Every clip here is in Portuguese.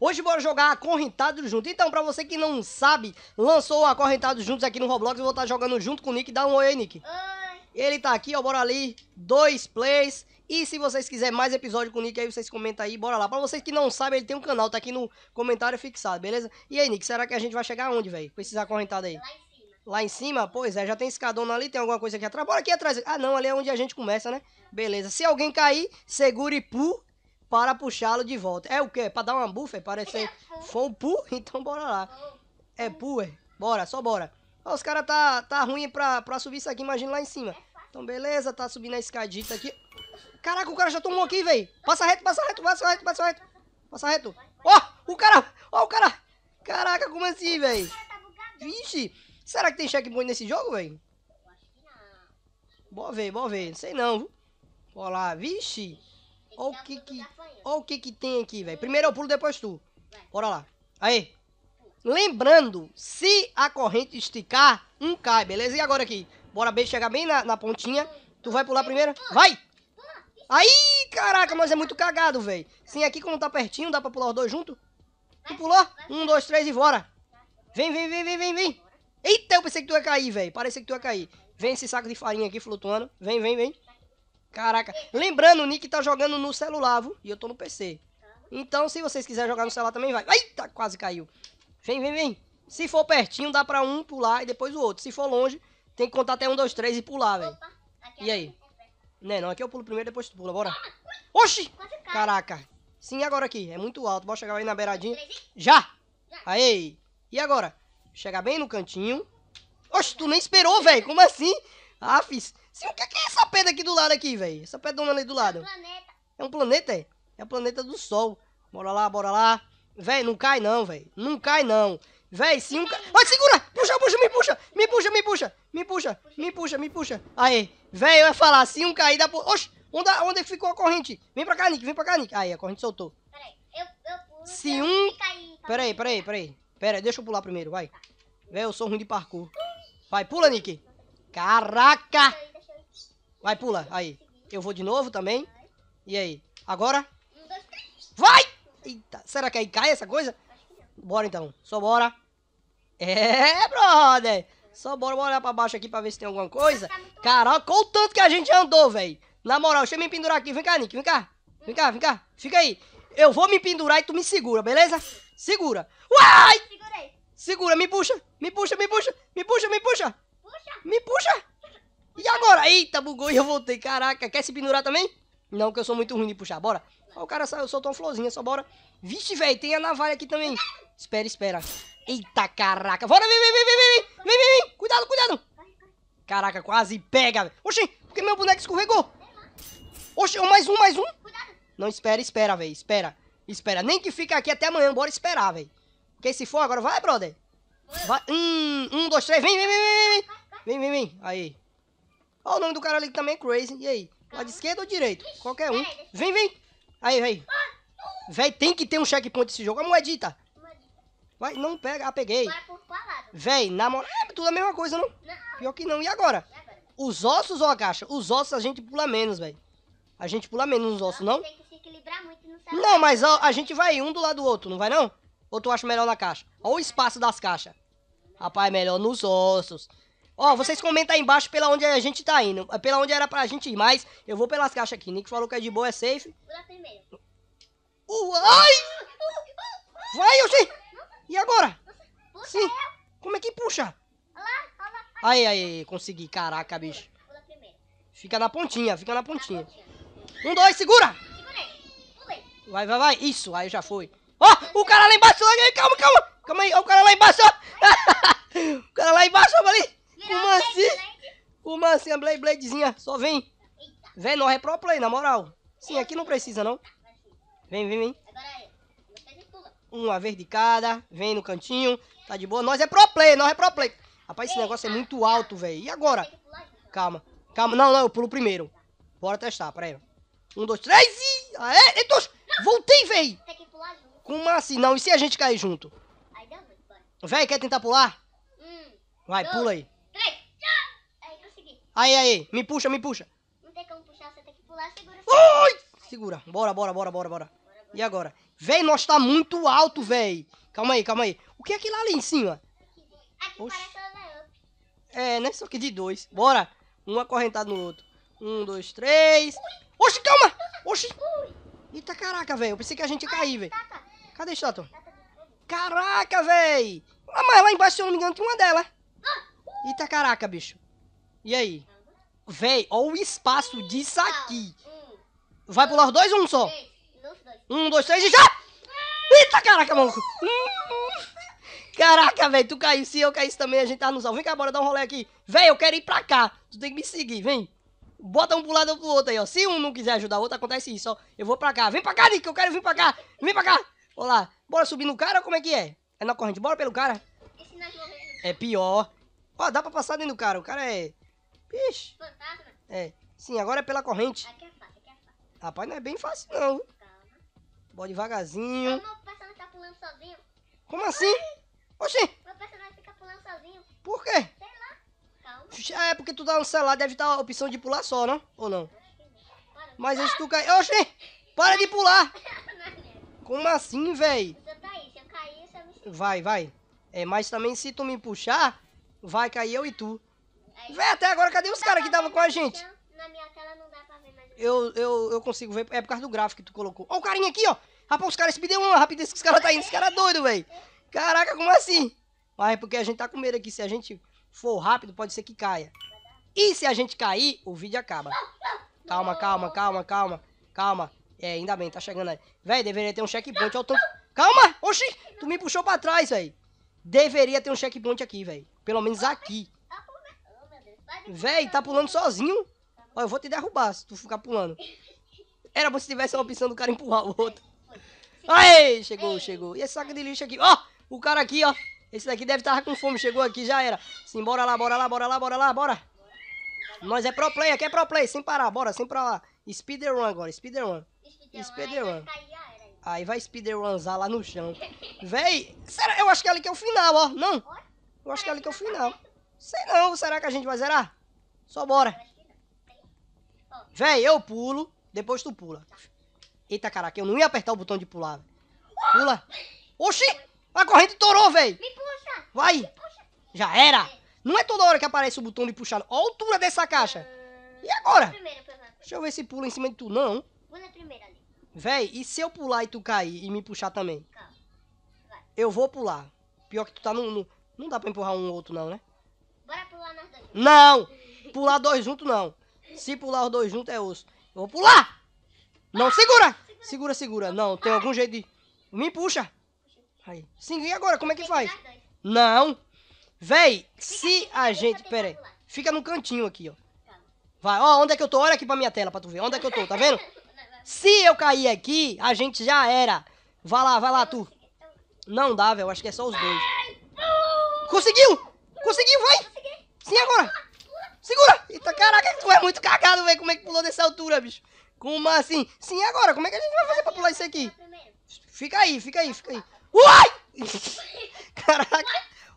Hoje bora jogar correntado juntos. Então, pra você que não sabe, lançou o correntado juntos aqui no Roblox. Eu vou estar tá jogando junto com o Nick. Dá um oi aí, Nick. Oi. Ele tá aqui, ó. Bora ali. Dois plays. E se vocês quiserem mais episódio com o Nick aí, vocês comentam aí. Bora lá. Pra vocês que não sabem, ele tem um canal. Tá aqui no comentário fixado, beleza? E aí, Nick, será que a gente vai chegar aonde velho? Com esses acorrentados aí? Lá em cima. Lá em cima? Pois é, já tem escadona ali. Tem alguma coisa aqui atrás. Bora aqui atrás. Ah, não. Ali é onde a gente começa, né? Beleza. Se alguém cair, segure pu para puxá-lo de volta. É o quê? Para dar uma bufa? Parecer é. foi um pu? Então bora lá. É pu, é. Bora, só bora. Ó, os caras tá, tá ruim pra, pra subir isso aqui, imagina lá em cima. É então beleza, tá subindo a escadita aqui. Caraca, o cara já tomou aqui, velho. Passa reto, passa reto, passa reto, passa reto. Passa reto. Ó, oh, o cara, ó oh, o cara. Caraca, como assim, velho? Tá vixe, será que tem checkpoint nesse jogo, velho? Boa ver, boa ver. Não sei não, viu? Olha lá, vixe. Olha o que que, O que que tem aqui, velho. Primeiro eu pulo, depois tu. Vai. Bora lá. Aí. Lembrando, se a corrente esticar, um cai, beleza? E agora aqui? Bora bem, chegar bem na, na pontinha. Tu vai pular primeiro? Vai! Aí, caraca, mas é muito cagado, velho. Sim, aqui como tá pertinho, dá pra pular os dois junto? Tu pulou? Um, dois, três e bora. Vem, vem, vem, vem, vem, vem. Eita, eu pensei que tu ia cair, velho. Parecia que tu ia cair. Vem esse saco de farinha aqui flutuando. Vem, vem, vem. Caraca. Lembrando, o Nick tá jogando no celular, viu? E eu tô no PC. Então, se vocês quiserem jogar no celular também, vai. Eita, quase caiu. Vem, vem, vem. Se for pertinho, dá pra um pular e depois o outro. Se for longe, tem que contar até um, dois, três e pular, velho. E é aí? Né, não, aqui eu pulo primeiro, depois tu pula, bora. Oxi! Caraca. Sim, agora aqui. É muito alto. Bora chegar aí na beiradinha. Já! Aí! E agora? Chegar bem no cantinho. Oxe, tu nem esperou, velho. Como assim? Ah, fiz. Sim, o é que é, essa pedra aqui do lado aqui, velho? Essa pedra ali é do lado. É um planeta. É um planeta, é? É o planeta do Sol. Bora lá, bora lá. Véi, não cai não, velho Não cai não. Véi, se um... Ca... Ai, segura! Puxa, puxa, me puxa! Me puxa, me puxa! Me puxa, me puxa, me puxa. Aí, véi, eu ia falar, se um cair da Oxi, onde, onde é ficou a corrente? Vem pra cá, Nick, vem pra cá, Nick. Aí, a corrente soltou. Peraí, eu, eu pulo... Se um... peraí, peraí, peraí. deixa eu pular primeiro, vai. Véi, eu sou ruim de parkour. Vai, pula, Nick. Caraca! Vai, pula. Aí. Eu vou de novo também. E aí? Agora? Vai! Eita, será que aí cai essa coisa? Bora então. Só bora. É, brother. Só bora, bora olhar pra baixo aqui pra ver se tem alguma coisa. Tá Caraca, olha o tanto que a gente andou, velho. Na moral, deixa eu me pendurar aqui. Vem cá, Nick. Vem cá. Vem cá, vem cá. Fica aí. Eu vou me pendurar e tu me segura, beleza? Segura. Uai! Segura, me puxa. Me puxa, me puxa. Me puxa, me puxa. Puxa. Me puxa. E agora? Eita, bugou e eu voltei. Caraca, quer se pendurar também? Não, que eu sou muito ruim de puxar, bora. Ó, o cara saiu, soltou uma florzinha, só bora. Vixe, velho, tem a navalha aqui também. Espera, espera. Eita, caraca. Bora, vem, vem, vem, vem, vem, vem, vem, vem. Cuidado, cuidado. Caraca, quase pega. velho. Oxi, porque meu boneco escorregou. Oxi, oh, mais um, mais um. Não, espera, espera, velho, espera. Espera, nem que fica aqui até amanhã, bora esperar, velho. Porque se for agora, vai, brother. Vai. Hum, um, dois, três, vem, vem, vem, vem. Vem, vem, vem. Aí. Olha o nome do cara ali que também é Crazy. E aí? Lado esquerdo ou direito? Qualquer um. Vem, vem. Aí, vem. Véi, tem que ter um checkpoint nesse jogo. A moedita. Vai, não pega. Ah, peguei. Véi, na moral. É tudo a mesma coisa, não? Pior que não. E agora? Os ossos ou a caixa? Os ossos a gente pula menos, velho. A gente pula menos nos ossos, não? Não, mas a, a gente vai um do lado do outro, não vai não? Ou tu acha melhor na caixa? Olha o espaço das caixas. Rapaz, melhor nos ossos. Ó, vocês comentam aí embaixo pela onde a gente tá indo. É pela onde era pra gente ir, mas eu vou pelas caixas aqui. Nick falou que é de boa, é safe. Vou lá primeiro. Uai! ai! Vai, eu sei! E agora? Puxa Sim. Eu. É. Como é que puxa? Olha lá, olha lá. Aí, aí, consegui. Caraca, bicho. Fica na pontinha, fica na pontinha. Um, dois, segura! Vai, vai, vai. Isso, aí já foi. Ó, oh, o cara lá embaixo. Calma, calma. Calma aí, ó, o cara lá embaixo. o cara lá embaixo, olha ali. Virar Como assim? Blade? Como assim? A Blade Bladezinha. Só vem. Vem, não é pro play, na moral. Sim, aqui não precisa, não. Vem, vem, vem. Uma vez de cada. Vem no cantinho. Tá de boa. Nós é pro play, nós é pro play. Rapaz, esse negócio é muito alto, velho. E agora? Calma. Calma. Não, não, eu pulo primeiro. Bora testar, peraí. Um, dois, três e... Aê, eita! Voltei, véi! Como assim? Não, e se a gente cair junto? Véi, quer tentar pular? Hum, vai, pula aí. Aí, aí, me puxa, me puxa. Não tem como puxar, você tem que pular, segura. Ui! Segura, bora, bora, bora, bora, bora. E agora? Véi, nós tá muito alto, véi. Calma aí, calma aí. O que é aquilo ali em cima? Aqui Oxi. É, né? Só que de dois. Bora. Um acorrentado no outro. Um, dois, três. Ui. Oxi, calma! Oxi! Ui. Eita, caraca, véi. Eu pensei que a gente ia cair, véi. Cadê a estátua? Caraca, véi. Ah, mas lá embaixo, se eu não me engano, tem uma dela. Ah, uh. Eita, caraca, bicho. E aí? Véi, olha o espaço disso aqui. Vai pular os dois ou um só? Um, dois, três e já! Eita, caraca, maluco! Caraca, velho, tu caiu. Se eu caísse também, a gente tá no sal. Vem cá, bora dar um rolê aqui. Véi, eu quero ir pra cá. Tu tem que me seguir, vem. Bota um pro lado ou pro outro aí, ó. Se um não quiser ajudar o outro, acontece isso, ó. Eu vou pra cá. Vem pra cá, Nick, eu quero vir pra cá. Vem pra cá. Olá. Bora subir no cara como é que é? É na corrente. Bora pelo cara. É, é pior. Ó, dá pra passar dentro do cara. O cara é... Ixi. Fantasma? É. Sim, agora é pela corrente. Aqui é fácil, aqui é fácil. Rapaz, não é bem fácil não. Calma. Bora devagarzinho. Ai, meu personagem tá pulando sozinho. Como assim? Ai. Oxi. Meu personagem fica pulando sozinho. Por quê? Sei lá. Calma. É porque tu tá um celular, deve estar a opção de pular só, não? Ou não? Para. Mas ah. se tu cair... Oxi! Para de pular! Como assim, véi? Tá vai, vai. É, mas também se tu me puxar, vai cair eu e tu. Véi, até agora cadê os caras que estavam com a gente? na minha tela não dá pra ver mais. Eu, eu, eu consigo ver, é por causa do gráfico que tu colocou. Ó o carinha aqui, ó. Rapaz, os caras se uma rapidez que os caras tá indo. Esse cara é doido, velho. Caraca, como assim? Mas é porque a gente tá com medo aqui. Se a gente for rápido, pode ser que caia. E se a gente cair, o vídeo acaba. Calma, calma, calma, calma. Calma. É, ainda bem, tá chegando aí. Véi, deveria ter um checkpoint. Olha tanto... Calma! Oxi! Tu me puxou pra trás, véi. Deveria ter um checkpoint aqui, véi. Pelo menos aqui. Véi, tá pulando sozinho? Ó, eu vou te derrubar se tu ficar pulando. Era bom se tivesse a opção do cara empurrar o outro. Aê, chegou, chegou. E esse saco de lixo aqui? Ó, o cara aqui, ó. Esse daqui deve estar com fome. Chegou aqui, já era. Sim, bora lá, bora lá, bora lá, bora lá, bora. Nós é pro play, aqui é pro play. Sem parar, bora, sem pra lá. Speedrun agora, speedrun. Speedrun. Aí vai speedrunzar lá no chão. Véi, será? Eu acho que é ali que é o final, ó. Não? Eu acho que é ali que é o final. Sei não, será que a gente vai zerar? Só bora. Véi, eu pulo, depois tu pula. Eita, caraca, eu não ia apertar o botão de pular. Pula. Oxi, a corrente torou, véi. Vai. Já era. Não é toda hora que aparece o botão de puxar. Olha a altura dessa caixa. E agora? Deixa eu ver se pula em cima de tu. Não. Pula primeiro ali. Véi, e se eu pular e tu cair e me puxar também? Eu vou pular. Pior que tu tá no... no... Não dá pra empurrar um outro não, né? Bora pular nós dois Não! Pular dois juntos não. Se pular os dois juntos é osso. Eu vou pular! Não, segura! Segura, segura. Não, tem algum jeito de... Me puxa. Aí. Sim, e agora? Como é que faz? Não. Véi, se a gente... Pera aí. Fica no cantinho aqui, ó. Tá. Vai, ó, onde é que eu tô? Olha aqui pra minha tela pra tu ver. Onde é que eu tô, tá vendo? Se eu cair aqui, a gente já era. Vai lá, vai lá, tu. Então, não dá, velho. Acho que é só os dois. Conseguiu! Conseguiu, vai! Sim, agora! Segura! Eita, caraca, tu é muito cagado, velho. Como é que pulou dessa altura, bicho? Como assim? Sim, agora, como é que a gente vai fazer pra pular isso aqui? Fica aí, fica aí, fica aí. Uai! Caraca!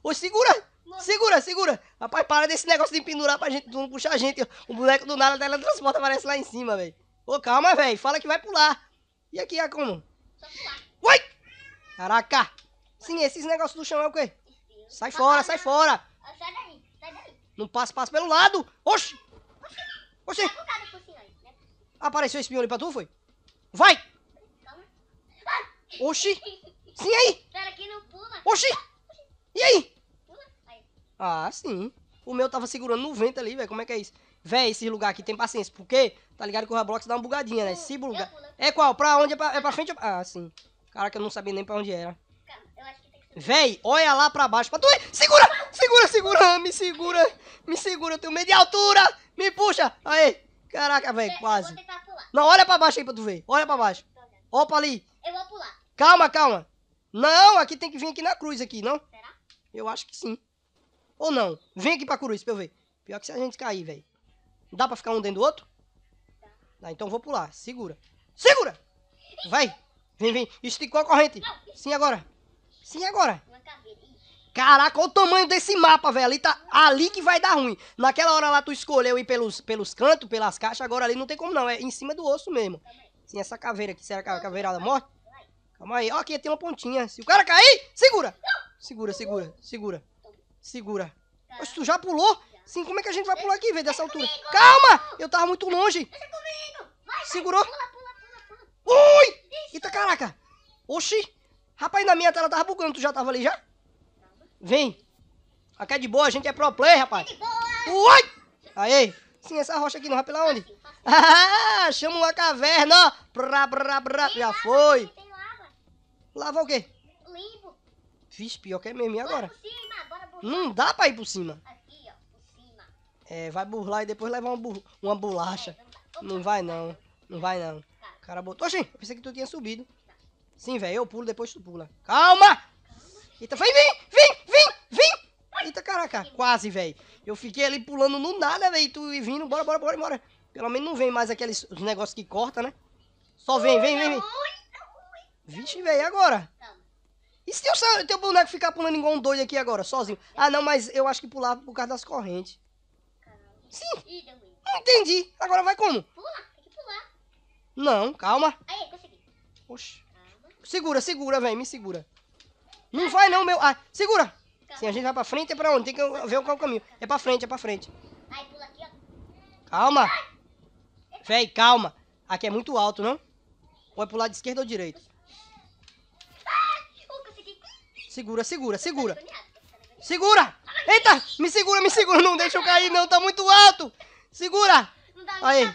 Ô, segura! Segura, segura! Rapaz, para desse negócio de pendurar pra gente, não puxar a gente. O boneco do nada dela transporta aparece lá em cima, velho. Ô, calma, velho. Fala que vai pular. E aqui é como? Uai! Caraca! Sim, esses negócios do chão é o quê? Sai fora, sai fora! Não passa, passa pelo lado. Oxi! Oxi! Né? Apareceu espinho ali pra tu, foi? Vai! Oxi! Sim, aí! Oxi! E aí? Ah, sim. O meu tava segurando no vento ali, velho. Como é que é isso? Véi, esse lugar aqui tem paciência. Por quê? Tá ligado que o Roblox dá uma bugadinha, né? Se buga... É qual? Pra onde? É pra, é pra frente? Ah, sim. Caraca, eu não sabia nem pra onde era. Véi, olha lá pra baixo pra tu ir. Segura, segura, segura, me segura, me segura, eu tenho medo de altura. Me puxa, aí. Caraca, véi, quase. Não, olha pra baixo aí pra tu ver, olha pra baixo. Opa ali. Eu vou pular. Calma, calma. Não, aqui tem que vir aqui na cruz aqui, não? Será? Eu acho que sim. Ou não. Vem aqui pra cruz pra eu ver. Pior que se a gente cair, véi. Dá pra ficar um dentro do outro? Dá. Tá, então vou pular. Segura. Segura! Vai! Vem, vem. Esticou a corrente. Sim, agora. Sim, agora. Caraca, olha o tamanho desse mapa, velho. Ali, tá, ali que vai dar ruim. Naquela hora lá tu escolheu ir pelos, pelos cantos, pelas caixas, agora ali não tem como não. É em cima do osso mesmo. Sim, essa caveira aqui. Será que é a caveira da morte? Calma aí. Ó, aqui tem uma pontinha. Se o cara cair, segura. Segura, segura, segura. Segura. Mas tu já pulou? Sim, como é que a gente vai pular aqui, velho, dessa altura? Calma! Eu tava muito longe. Segurou? Ui! Eita, caraca. Oxi. Rapaz, na minha tela tava bugando, tu já tava ali já? Vem. Aqui é de boa, a gente é pro play, rapaz. É Uai! Aí, sim, essa rocha aqui não vai pela onde? Ah, chama uma caverna, ó. Brá, brá, brá. Já foi. Lava o quê? Limbo. Vixe, pior que é mesmo. E agora? Não dá pra ir por cima. É, vai burlar e depois levar uma, bu uma bolacha. É, não vai não. Não vai não. O cara botou. Oxi, pensei que tu tinha subido. Sim, velho, eu pulo, depois tu pula. Calma! Eita, vem, vem, vem, vem, vem! Eita, caraca, quase, velho. Eu fiquei ali pulando no nada, velho, tu e vindo, bora, bora, bora, bora. Pelo menos não vem mais aqueles negócios que corta, né? Só vem, vem, vem, vem. Vixe, velho, e agora? E se o teu boneco ficar pulando igual um doido aqui agora, sozinho? Ah, não, mas eu acho que pular por causa das correntes. Sim. Não entendi. Agora vai como? Pula, tem que pular. Não, calma. Aí, consegui. Oxi. Segura, segura, velho. Me segura. Não vai não, meu. Ah, segura. Sim, a gente vai pra frente, é pra onde? Tem que ver qual é o caminho. É pra frente, é pra frente. Aí, pula aqui, ó. Calma. Véi, calma. Aqui é muito alto, não? Ou é pro lado esquerdo ou direito? Segura, segura, tá segura. Tá segura! Eita! Me segura, me segura. Não deixa eu cair, não. Tá muito alto. Segura. Não dá Aí.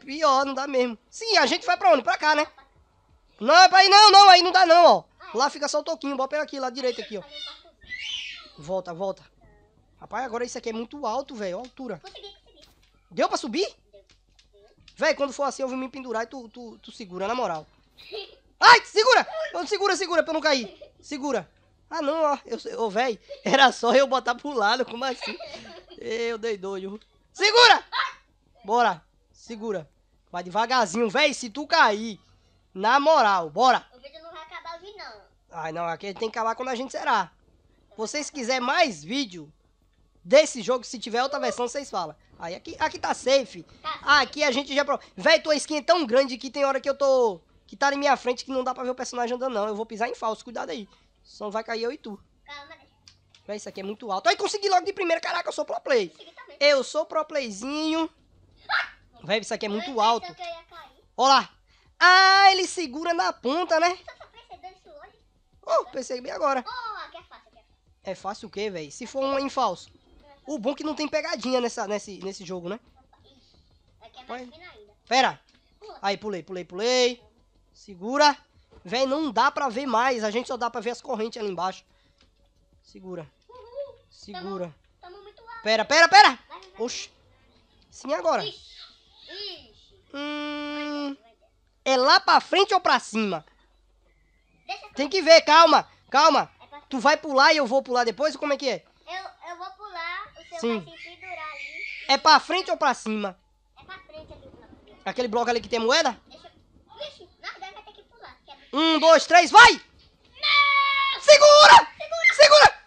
Pior, não dá mesmo. Sim, a gente vai pra onde? Pra cá, né? Não, é aí não, não, aí não dá não, ó. Lá fica só o toquinho, bota aqui, lá direito aqui, ó. Volta, volta. Rapaz, agora isso aqui é muito alto, velho, altura. Deu pra subir? Véi, quando for assim eu vou me pendurar e tu, tu, tu segura, na moral. Ai, segura! Segura, segura, pra eu não cair. Segura. Ah, não, ó. Eu, oh, véi, era só eu botar pro lado, como assim? Eu dei doido. Segura! Bora, segura. Vai devagarzinho, véi, se tu cair. Na moral, bora! O vídeo não vai acabar hoje, não. Ai, não, aqui a gente tem que acabar quando a gente será. Vocês quiserem mais vídeo desse jogo, se tiver outra versão, vocês falam. Aí aqui, aqui tá safe. Tá aqui a gente já. Véi, tua skin é tão grande que tem hora que eu tô. Que tá na minha frente que não dá pra ver o personagem andando, não. Eu vou pisar em falso, cuidado aí. Senão vai cair eu e tu. Calma, Véi, isso aqui é muito alto. Aí consegui logo de primeira, caraca, eu sou pro play. Eu sou pro playzinho. Véi, isso aqui é muito alto. Olha lá, ah, ele segura na ponta, né? Você pensei bem percebi agora. É, é, é fácil, o quê, velho? Se for um em falso. O bom é que não tem pegadinha nessa, nesse, nesse jogo, né? Vai. É pera. Aí, pulei, pulei, pulei. Segura. Véi, não dá pra ver mais. A gente só dá pra ver as correntes ali embaixo. Segura. Segura. Pera, pera, pera. Oxi. Sim, agora. Ixi. Ixi. Hum. É lá pra frente ou pra cima? Tem que ver, calma, calma. É tu vai pular e eu vou pular depois? Como é que é? Eu, eu vou pular, o seu Sim. vai se pendurar ali. É pra frente ou pra cima? É pra frente aquele bloco. Aquele bloco ali que tem moeda? Deixa Vixe, na verdade vai ter que pular. É um, dois, três, vai! Não! Segura! Segura! Segura!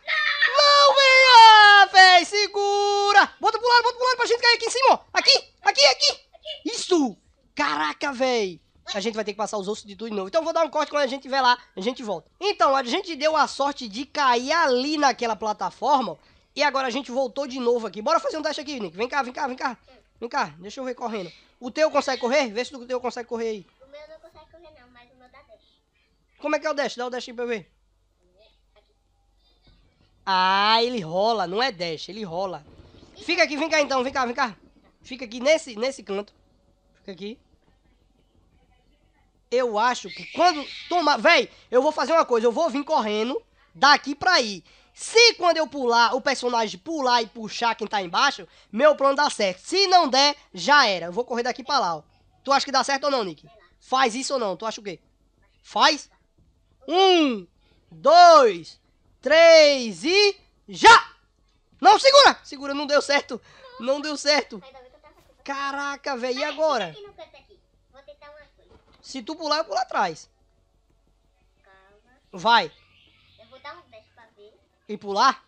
Não, Não venha, véi! Segura! Bota pro lado, bota pro lado pra gente cair aqui em cima, ó. Aqui, aqui, aqui! aqui. Isso! Caraca, véi! a gente vai ter que passar os ossos de tudo de novo. Então vou dar um corte quando a gente estiver lá, a gente volta. Então, a gente deu a sorte de cair ali naquela plataforma. E agora a gente voltou de novo aqui. Bora fazer um teste aqui, Nick. Vem cá, vem cá, vem cá. Vem cá, deixa eu ver correndo. O teu consegue correr? Vê se o teu consegue correr aí. O meu não consegue correr não, mas o meu dá dash. Como é que é o dash? Dá o dash aí pra eu ver. Ah, ele rola, não é dash, ele rola. Fica aqui, vem cá então, vem cá, vem cá. Fica aqui nesse, nesse canto. Fica aqui eu acho que quando tomar. Véi, eu vou fazer uma coisa, eu vou vir correndo daqui pra aí. Se quando eu pular, o personagem pular e puxar quem tá embaixo, meu plano dá certo. Se não der, já era. Eu vou correr daqui pra lá, ó. Tu acha que dá certo ou não, Nick? Faz isso ou não? Tu acha o quê? Faz? Um, dois, três e já! Não, segura! Segura, não deu certo. Não deu certo. Caraca, velho, e agora? Se tu pular, eu pulo atrás. Calma. Vai. Eu vou dar um beijo pra ver. E pular?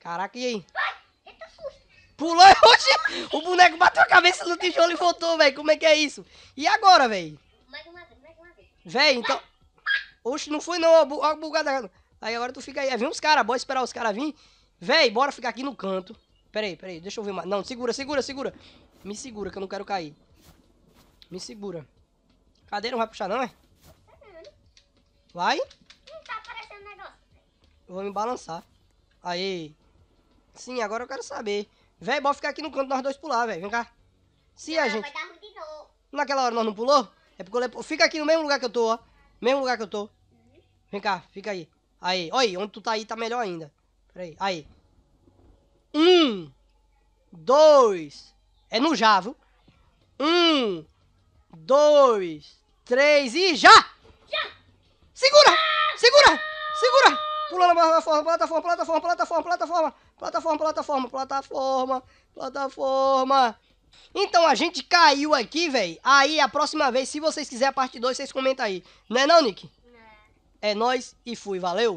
Caraca, e aí? Vai! Eita susto! Pulou hoje! o boneco bateu a cabeça no tijolo e voltou, velho. Como é que é isso? E agora, velho? Mais uma vez, mais uma vez. Velho, então. Oxe, não foi não, ó, bugada. Aí agora tu fica aí. Vem uns caras, bora esperar os caras vir. Véi, bora ficar aqui no canto. Peraí, peraí, deixa eu ver mais. Não, segura, segura, segura. Me segura que eu não quero cair. Me segura. Cadeira não vai puxar não, é? Vai? Não tá aparecendo negócio. Eu vou me balançar. Aí. Sim, agora eu quero saber. Véi, bora ficar aqui no canto nós dois pular, velho. Vem cá. Se a gente... Naquela hora nós não pulou? É porque eu... Fica aqui no mesmo lugar que eu tô, ó. Mesmo lugar que eu tô. Uhum. Vem cá, fica aí. Aí, olha Onde tu tá aí tá melhor ainda. Pera aí. Aí. Um. Dois. É no Javo. Um dois, três e já! Já! Segura! Ah, Segura! Segura! Pulando plataforma, plataforma, plataforma, plataforma, plataforma, plataforma, plataforma, plataforma, plataforma. Então a gente caiu aqui, velho. Aí a próxima vez, se vocês quiserem a parte 2, vocês comentam aí. Né não, Nick? Não. Né. É nós e fui, valeu!